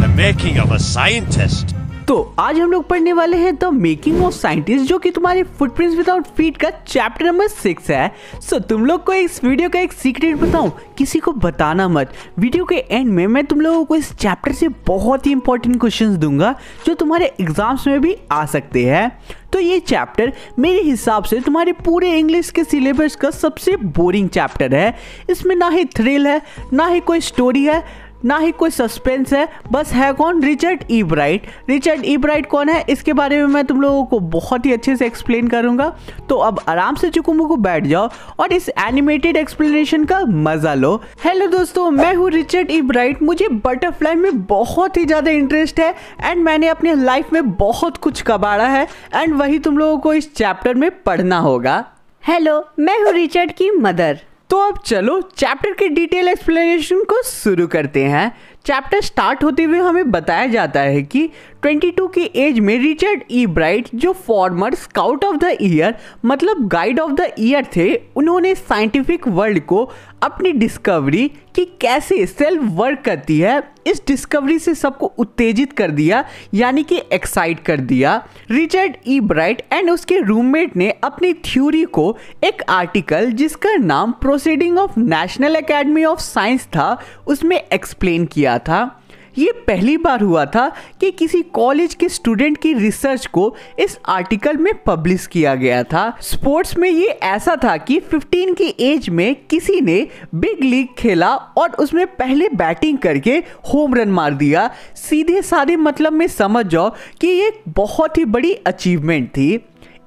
The making of a scientist. तो आज हम लोग पढ़ने वाले हैं द मेकिंग ऑफ साइंटिस्ट जो कि तुम्हारे फुटप्रिंट्स विदाउट फीट का चैप्टर नंबर सिक्स है सो so, तुम लोग को इस वीडियो का एक सीक्रेट बताऊं किसी को बताना मत वीडियो के एंड में मैं तुम लोगों को इस चैप्टर से बहुत ही इंपॉर्टेंट क्वेश्चंस दूंगा जो तुम्हारे एग्जाम्स में भी आ सकते हैं तो ये चैप्टर मेरे हिसाब से तुम्हारे पूरे इंग्लिश के सिलेबस का सबसे बोरिंग चैप्टर है इसमें ना ही थ्रिल है ना ही कोई स्टोरी है ना ही कोई सस्पेंस है बस है कौन रिचर्ड ईब्राइट रिचर्ड ईब्राइट कौन है इसके बारे में मैं तुम लोगों को बहुत ही अच्छे से एक्सप्लेन करूँगा तो अब आराम से चुकुमू को बैठ जाओ और इस एनिमेटेड एक्सप्लेनेशन का मजा लो हेलो दोस्तों मैं हूँ रिचर्ड ईब्राइट मुझे बटरफ्लाई में बहुत ही ज़्यादा इंटरेस्ट है एंड मैंने अपने लाइफ में बहुत कुछ कबाड़ा है एंड वही तुम लोगों को इस चैप्टर में पढ़ना होगा हेलो मैं हूँ रिचर्ड की मदर तो अब चलो चैप्टर की डिटेल एक्सप्लेनेशन को शुरू करते हैं चैप्टर स्टार्ट होते हुए हमें बताया जाता है कि 22 की एज में रिचर्ड ई ब्राइट जो former scout of the year मतलब गाइड ऑफ द ईयर थे उन्होंने साइंटिफिक वर्ल्ड को अपनी डिस्कवरी कि कैसे सेल वर्क करती है इस डिस्कवरी से सबको उत्तेजित कर दिया यानी कि एक्साइट कर दिया रिचर्ड ई ब्राइट एंड उसके रूममेट ने अपनी थ्योरी को एक आर्टिकल जिसका नाम proceeding of National Academy of Science था उसमें एक्सप्लेन किया किया था ये पहली बार हुआ था कि किसी कॉलेज के स्टूडेंट की रिसर्च को इस आर्टिकल में पब्लिश किया गया था स्पोर्ट्स में ये ऐसा था कि 15 की एज में किसी ने बिग लीग खेला और उसमें पहले बैटिंग करके होम रन मार दिया सीधे साधे मतलब में समझ जाओ कि ये बहुत ही बड़ी अचीवमेंट थी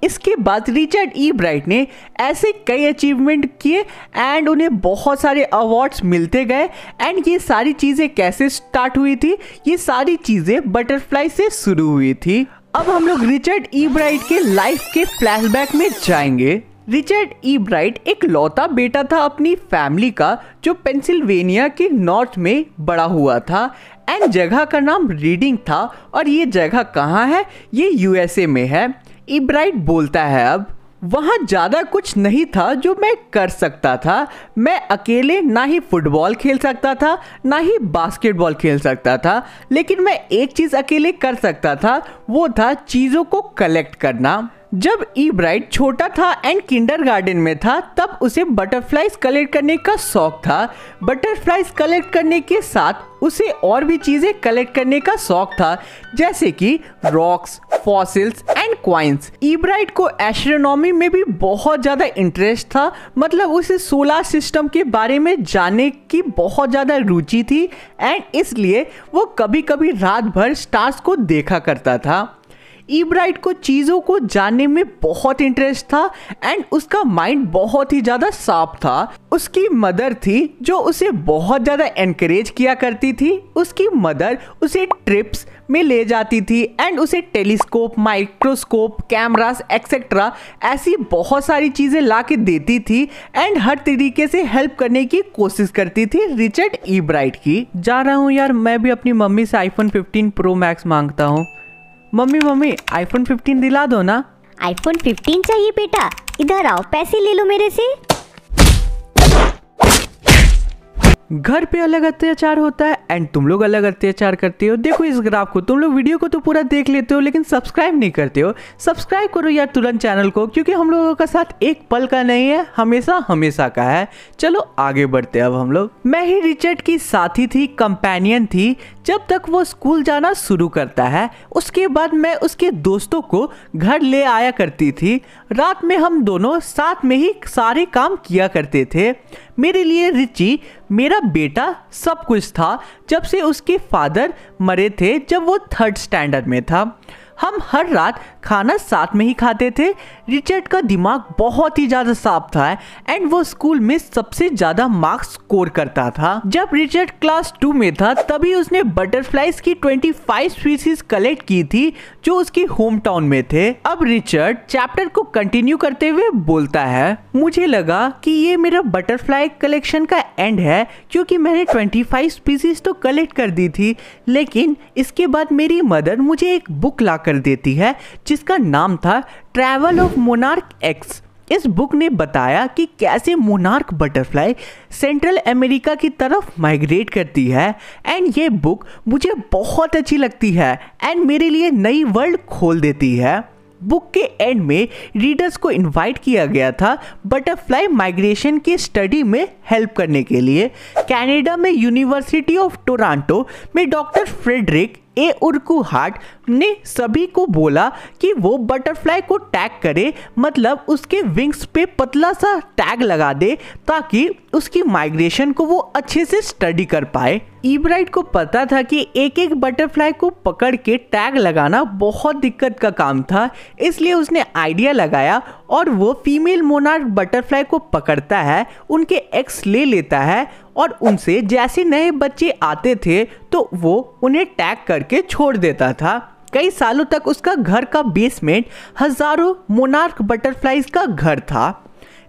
इसके बाद रिचर्ड ई ब्राइट ने ऐसे कई अचीवमेंट किए एंड उन्हें बहुत सारे अवार्ड्स मिलते गए एंड ये सारी चीज़ें कैसे स्टार्ट हुई थी ये सारी चीज़ें बटरफ्लाई से शुरू हुई थी अब हम लोग रिचर्ड ई ब्राइट के लाइफ के फ्लैशबैक में जाएंगे रिचर्ड ई ब्राइट एक लौता बेटा था अपनी फैमिली का जो पेंसिल्वेनिया के नॉर्थ में बड़ा हुआ था एंड जगह का नाम रीडिंग था और ये जगह कहाँ है ये यूएसए में है इब्राइट बोलता है अब वहाँ ज़्यादा कुछ नहीं था जो मैं कर सकता था मैं अकेले ना ही फुटबॉल खेल सकता था ना ही बास्केटबॉल खेल सकता था लेकिन मैं एक चीज़ अकेले कर सकता था वो था चीज़ों को कलेक्ट करना जब ई ब्राइट छोटा था एंड गार्डन में था तब उसे बटरफ्लाइज कलेक्ट करने का शौक था बटरफ्लाइज कलेक्ट करने के साथ उसे और भी चीज़ें कलेक्ट करने का शौक था जैसे कि rocks fossils and coins Ebright को एस्ट्रोनॉमी में भी बहुत ज़्यादा इंटरेस्ट था मतलब उसे सोलर सिस्टम के बारे में जानने की बहुत ज़्यादा रुचि थी एंड इसलिए वो कभी कभी रात भर स्टार्स को देखा करता था ईब्राइट को चीज़ों को जानने में बहुत इंटरेस्ट था एंड उसका माइंड बहुत ही ज़्यादा साफ था उसकी मदर थी जो उसे बहुत ज़्यादा एनकरेज किया करती थी उसकी मदर उसे ट्रिप्स में ले जाती थी एंड उसे टेलीस्कोप माइक्रोस्कोप कैमरास एक्सेट्रा ऐसी बहुत सारी चीज़ें ला के देती थी एंड हर तरीके से हेल्प करने की कोशिश करती थी रिचर्ड ईब्राइट की जा रहा हूँ यार मैं भी अपनी मम्मी से आईफोन 15 प्रो मैक्स मांगता हूँ मम्मी मम्मी आईफोन 15 दिला दो ना आईफोन 15 चाहिए बेटा इधर आओ पैसे ले लो मेरे से घर पे अलग अत्याचार होता है एंड तुम लोग अलग अत्याचार करते हो देखो इस ग्राफ को तुम लोग वीडियो को तो पूरा देख लेते हो लेकिन सब्सक्राइब नहीं करते हो सब्सक्राइब करो यार तुरंत चैनल को क्योंकि हम लोगों का साथ एक पल का नहीं है हमेशा हमेशा का है चलो आगे बढ़ते अब हम लोग मैं ही रिचर्ड की साथी थी कंपेनियन थी जब तक वो स्कूल जाना शुरू करता है उसके बाद मैं उसके दोस्तों को घर ले आया करती थी रात में हम दोनों साथ में ही सारे काम किया करते थे मेरे लिए रिची मेरा बेटा सब कुछ था जब से उसके फादर मरे थे जब वो थर्ड स्टैंडर्ड में था हम हर रात खाना साथ में ही खाते थे रिचर्ड का दिमाग बहुत ही ज़्यादा साफ था एंड वो स्कूल में सबसे ज़्यादा मार्क्स स्कोर करता था जब रिचर्ड क्लास टू में था तभी उसने बटरफ्लाई की 25 स्पीसीज कलेक्ट की थी जो उसकी होम टाउन में थे अब रिचर्ड चैप्टर को कंटिन्यू करते हुए बोलता है मुझे लगा कि ये मेरा बटरफ्लाई कलेक्शन का एंड है क्योंकि मैंने 25 स्पीसीज तो कलेक्ट कर दी थी लेकिन इसके बाद मेरी मदर मुझे एक बुक लाकर कर देती है जिसका नाम था ट्रैवल ऑफ मोनार्क एक्स इस बुक ने बताया कि कैसे मोनार्क बटरफ्लाई सेंट्रल अमेरिका की तरफ माइग्रेट करती है एंड ये बुक मुझे बहुत अच्छी लगती है एंड मेरे लिए नई वर्ल्ड खोल देती है बुक के एंड में रीडर्स को इनवाइट किया गया था बटरफ्लाई माइग्रेशन की स्टडी में हेल्प करने के लिए कनाडा में यूनिवर्सिटी ऑफ टोरंटो में doctor Frederick A Urquhart ने सभी को बोला कि वो बटरफ्लाई को टैग करे मतलब उसके विंग्स पे पतला सा टैग लगा दे ताकि उसकी माइग्रेशन को वो अच्छे से स्टडी कर पाए ईब्राइट को पता था कि एक एक बटरफ्लाई को पकड़ के टैग लगाना बहुत दिक्कत का काम था इसलिए उसने आइडिया लगाया और वो फीमेल मोनार्क बटरफ्लाई को पकड़ता है उनके एक्स ले लेता है और उनसे जैसे नए बच्चे आते थे तो वो उन्हें टैग करके छोड़ देता था कई सालों तक उसका घर का बेसमेंट हजारों मोनार्क बटरफ्लाइज का घर था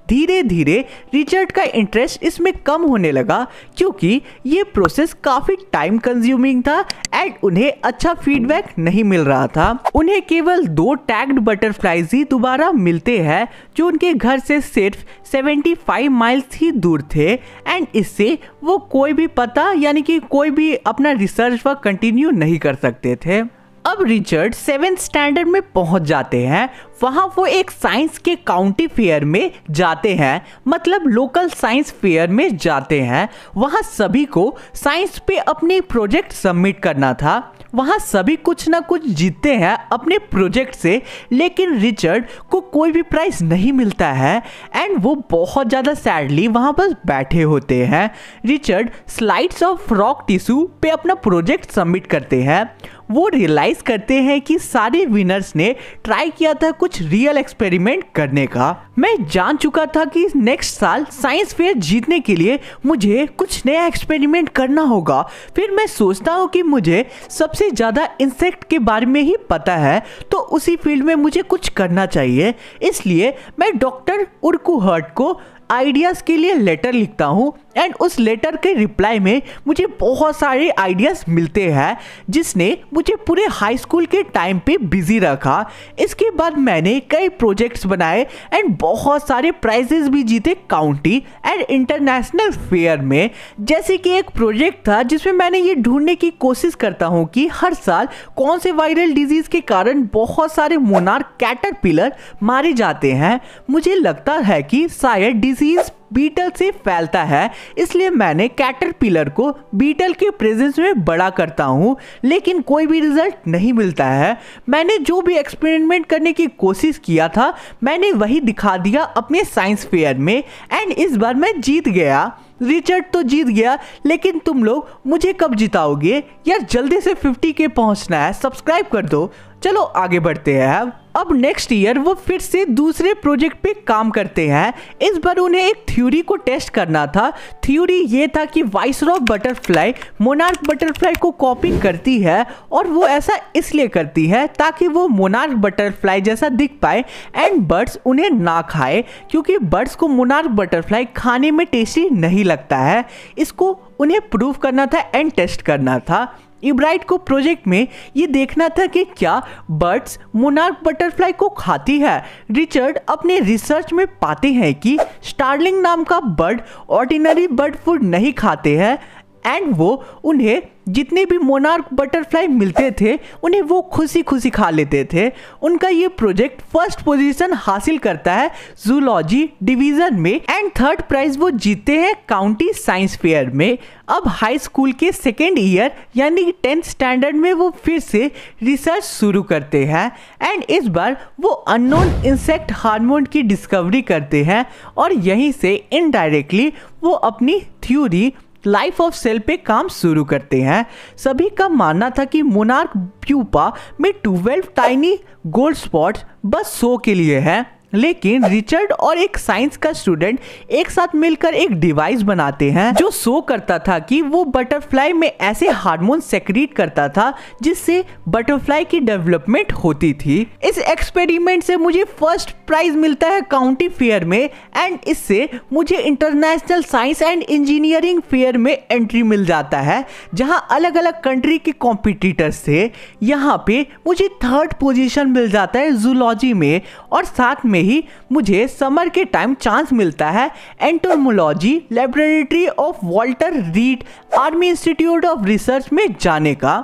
धीरे धीरे रिचर्ड का इंटरेस्ट इसमें कम होने लगा क्योंकि ये प्रोसेस काफ़ी टाइम कंज्यूमिंग था एंड उन्हें अच्छा फीडबैक नहीं मिल रहा था उन्हें केवल दो टैग्ड बटरफ्लाईज ही दोबारा मिलते हैं जो उनके घर से सिर्फ 75 माइल्स ही दूर थे एंड इससे वो कोई भी पता यानी कि कोई भी अपना रिसर्च वर्क कंटिन्यू नहीं कर सकते थे अब रिचर्ड सेवेंथ स्टैंडर्ड में पहुंच जाते हैं वहां वो एक साइंस के काउंटी फेयर में जाते हैं मतलब लोकल साइंस फेयर में जाते हैं वहां सभी को साइंस पे अपने प्रोजेक्ट सबमिट करना था वहाँ सभी कुछ ना कुछ जीतते हैं अपने प्रोजेक्ट से लेकिन रिचर्ड को कोई भी प्राइज़ नहीं मिलता है एंड वो बहुत ज़्यादा सैडली वहाँ पर बैठे होते हैं Richard slides of frog tissue पे अपना प्रोजेक्ट सबमिट करते हैं वो रियलाइज करते हैं कि सारे विनर्स ने ट्राई किया था कुछ रियल एक्सपेरिमेंट करने का मैं जान चुका था कि नेक्स्ट साल साइंस फेयर जीतने के लिए मुझे कुछ नया एक्सपेरिमेंट करना होगा फिर मैं सोचता हूँ कि मुझे सबसे ज़्यादा इंसेक्ट के बारे में ही पता है तो उसी फील्ड में मुझे कुछ करना चाहिए इसलिए मैं डॉक्टर उर्कू हर्ट को आइडियाज़ के लिए लेटर लिखता हूँ एंड उस लेटर के रिप्लाई में मुझे बहुत सारे आइडियाज़ मिलते हैं जिसने मुझे पूरे हाई स्कूल के टाइम पे बिजी रखा इसके बाद मैंने कई प्रोजेक्ट्स बनाए एंड बहुत सारे प्राइजेस भी जीते काउंटी एंड इंटरनेशनल फेयर में जैसे कि एक प्रोजेक्ट था जिसमें मैंने ये ढूंढने की कोशिश करता हूँ कि हर साल कौन से वायरल डिजीज़ के कारण बहुत सारे मोनार कैटर मारे जाते हैं मुझे लगता है कि शायद डिजीज़ बीटल से फैलता है इसलिए मैंने कैटरपिलर को बीटल के प्रेजेंस में बड़ा करता हूँ लेकिन कोई भी रिजल्ट नहीं मिलता है मैंने जो भी एक्सपेरिमेंट करने की कोशिश किया था मैंने वही दिखा दिया अपने साइंस फेयर में एंड इस बार मैं जीत गया रिचर्ड तो जीत गया लेकिन तुम लोग मुझे कब जिताओगे यार जल्दी से 50 के पहुंचना है सब्सक्राइब कर दो चलो आगे बढ़ते हैं अब अब नेक्स्ट ईयर वो फिर से दूसरे प्रोजेक्ट पे काम करते हैं इस बार उन्हें एक थ्योरी को टेस्ट करना था थ्योरी ये था कि viceroy butterfly monarch butterfly को कॉपी करती है और वो ऐसा इसलिए करती है ताकि वो मोनार्क बटरफ्लाई जैसा दिख पाए एंड बर्ड्स उन्हें ना खाए क्योंकि बर्ड्स को मोनार्क बटरफ्लाई खाने में टेस्टी नहीं लगता है इसको उन्हें प्रूव करना था एंड टेस्ट करना था इब्राइट को प्रोजेक्ट में ये देखना था कि क्या बर्ड्स मोनार्क बटरफ्लाई को खाती है रिचर्ड अपने रिसर्च में पाते हैं कि स्टारलिंग नाम का बर्ड ऑर्डिनरी बर्ड फूड नहीं खाते हैं एंड वो उन्हें जितने भी मोनार्क बटरफ्लाई मिलते थे उन्हें वो खुशी खुशी खा लेते थे उनका ये प्रोजेक्ट फर्स्ट पोजीशन हासिल करता है जूलॉजी डिवीजन में एंड थर्ड प्राइज वो जीते हैं काउंटी साइंस फेयर में अब हाई स्कूल के सेकेंड ईयर यानी टेंथ स्टैंडर्ड में वो फिर से रिसर्च शुरू करते हैं एंड इस बार वो अननोन इंसेक्ट हार्मोन की डिस्कवरी करते हैं और यहीं से इनडायरेक्टली वो अपनी थ्योरी लाइफ ऑफ सेल पे काम शुरू करते हैं सभी का मानना था कि मोनार्क प्यूपा में ट्वेल्व टाइनी गोल्ड स्पॉट बस शो के लिए हैं लेकिन रिचर्ड और एक साइंस का स्टूडेंट एक साथ मिलकर एक डिवाइस बनाते हैं जो शो करता था कि वो बटरफ्लाई में ऐसे हार्मोन सेक्रेट करता था जिससे बटरफ्लाई की डेवलपमेंट होती थी इस एक्सपेरिमेंट से मुझे फर्स्ट प्राइज मिलता है काउंटी फेयर में एंड इससे मुझे international science and engineering fair में एंट्री मिल जाता है जहां अलग अलग कंट्री के कॉम्पिटिटर्स थे यहाँ पे मुझे थर्ड पोजीशन मिल जाता है जूलॉजी में और साथ में ही मुझे समर के टाइम चांस मिलता है entomology laboratory of Walter Reed Army Institute of Research में जाने का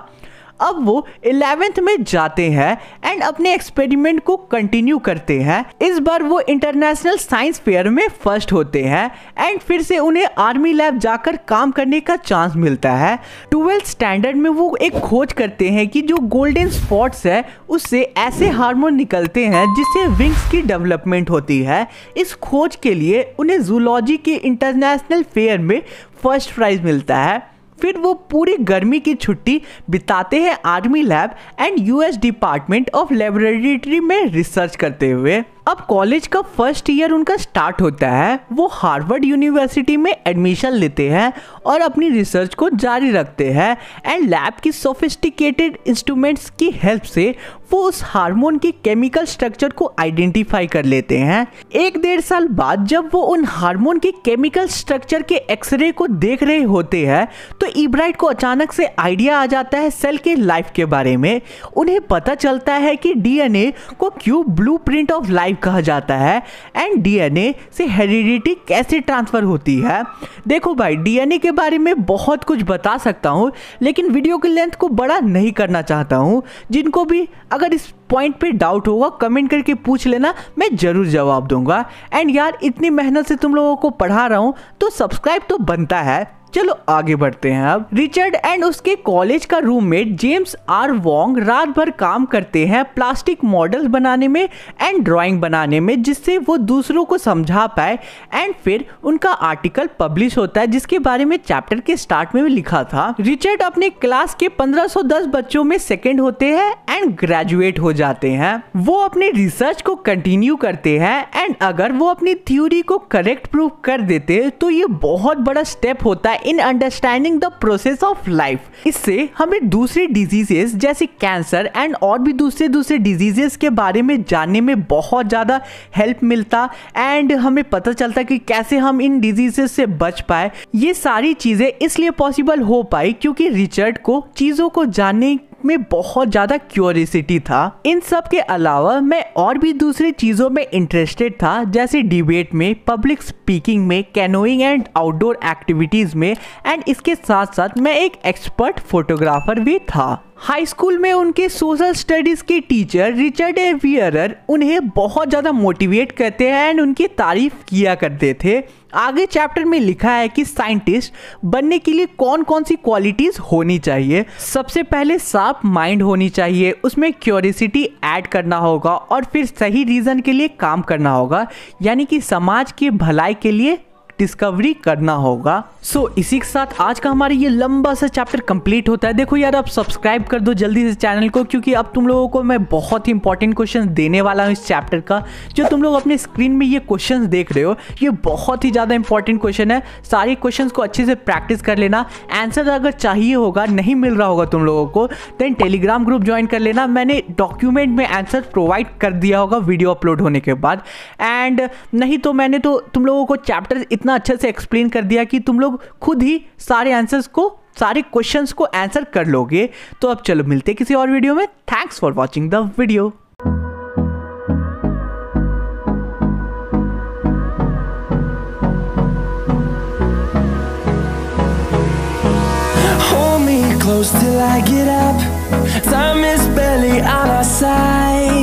अब वो इलेवेंथ में जाते हैं एंड अपने एक्सपेरिमेंट को कंटिन्यू करते हैं इस बार वो इंटरनेशनल साइंस फेयर में फर्स्ट होते हैं एंड फिर से उन्हें आर्मी लैब जाकर काम करने का चांस मिलता है ट्वेल्थ स्टैंडर्ड में वो एक खोज करते हैं कि जो गोल्डन स्पॉट्स है उससे ऐसे हार्मोन निकलते हैं जिससे विंग्स की डेवलपमेंट होती है इस खोज के लिए उन्हें जूलॉजी के इंटरनेशनल फेयर में फर्स्ट प्राइज मिलता है फिर वो पूरी गर्मी की छुट्टी बिताते हैं army lab and US department of laboratory में रिसर्च करते हुए अब कॉलेज का फर्स्ट ईयर उनका स्टार्ट होता है वो हार्वर्ड यूनिवर्सिटी में एडमिशन लेते हैं और अपनी रिसर्च को जारी रखते हैं एंड लैब की सोफिस्टिकेटेड इंस्ट्रूमेंट्स की हेल्प से वो उस हार्मोन के केमिकल स्ट्रक्चर को आइडेंटिफाई कर लेते हैं एक डेढ़ साल बाद जब वो उन हार्मोन के केमिकल स्ट्रक्चर के एक्सरे को देख रहे होते हैं तो इब्राइट को अचानक से आइडिया आ जाता है सेल के लाइफ के बारे में उन्हें पता चलता है कि डीएनए को क्यों ब्लूप्रिंट ऑफ लाइफ कहा जाता है एंड डीएनए से हेरिडिटी कैसे ट्रांसफ़र होती है देखो भाई डीएनए के बारे में बहुत कुछ बता सकता हूँ लेकिन वीडियो की लेंथ को बड़ा नहीं करना चाहता हूँ जिनको भी अगर इस पॉइंट पे डाउट होगा कमेंट करके पूछ लेना मैं ज़रूर जवाब दूंगा एंड यार इतनी मेहनत से तुम लोगों को पढ़ा रहा हूँ तो सब्सक्राइब तो बनता है चलो आगे बढ़ते हैं अब रिचर्ड एंड उसके कॉलेज का रूममेट जेम्स आर वोंग रात भर काम करते हैं प्लास्टिक मॉडल्स बनाने में एंड ड्राइंग बनाने में जिससे वो दूसरों को समझा पाए एंड फिर उनका आर्टिकल पब्लिश होता है जिसके बारे में चैप्टर के स्टार्ट में भी लिखा था रिचर्ड अपने क्लास के 1510 बच्चों में सेकेंड होते हैं एंड ग्रेजुएट हो जाते हैं वो अपने रिसर्च को कंटिन्यू करते हैं एंड अगर वो अपनी थ्योरी को करेक्ट प्रूव कर देते तो ये बहुत बड़ा स्टेप होता है in understanding the process of life इससे हमें दूसरे डिजीजेस जैसे कैंसर एंड और भी दूसरे दूसरे डिजीजेस के बारे में जानने में बहुत ज़्यादा हेल्प मिलता एंड हमें पता चलता कि कैसे हम इन डिजीजेस से बच पाए ये सारी चीज़ें इसलिए पॉसिबल हो पाई क्योंकि रिचर्ड को चीज़ों को जानने में बहुत ज़्यादा क्यूरियसिटी था इन सब के अलावा मैं और भी दूसरी चीज़ों में इंटरेस्टेड था जैसे डिबेट में पब्लिक स्पीकिंग में कैनोइंग एंड आउटडोर एक्टिविटीज़ में एंड इसके साथ साथ मैं एक एक्सपर्ट फोटोग्राफर भी था हाई स्कूल में उनके सोशल स्टडीज़ के टीचर रिचर्ड एवियर उन्हें बहुत ज़्यादा मोटिवेट करते हैं एंड उनकी तारीफ किया करते थे आगे चैप्टर में लिखा है कि साइंटिस्ट बनने के लिए कौन कौन सी क्वालिटीज़ होनी चाहिए सबसे पहले साफ माइंड होनी चाहिए उसमें क्यूरिसिटी ऐड करना होगा और फिर सही रीज़न के लिए काम करना होगा यानी कि समाज के भलाई के लिए डिस्कवरी करना होगा सो so, इसी के साथ आज का हमारा ये लंबा सा चैप्टर कंप्लीट होता है देखो यार आप सब्सक्राइब कर दो जल्दी से चैनल को क्योंकि अब तुम लोगों को मैं बहुत ही इंपॉर्टेंट क्वेश्चन देने वाला हूँ इस चैप्टर का जो तुम लोग अपने स्क्रीन में ये क्वेश्चन देख रहे हो ये बहुत ही ज़्यादा इंपॉर्टेंट क्वेश्चन है सारे क्वेश्चन को अच्छे से प्रैक्टिस कर लेना आंसर अगर चाहिए होगा नहीं मिल रहा होगा तुम लोगों को देन टेलीग्राम ग्रुप ज्वाइन कर लेना मैंने डॉक्यूमेंट में आंसर प्रोवाइड कर दिया होगा वीडियो अपलोड होने के बाद एंड नहीं तो मैंने तो तुम लोगों को चैप्टर इतना इतना अच्छे से एक्सप्लेन कर दिया कि तुम लोग खुद ही सारे आंसर्स को सारे क्वेश्चंस को आंसर कर लोगे तो अब चलो मिलते किसी और वीडियो में thanks for watching the video close till I get up Time is barely on our side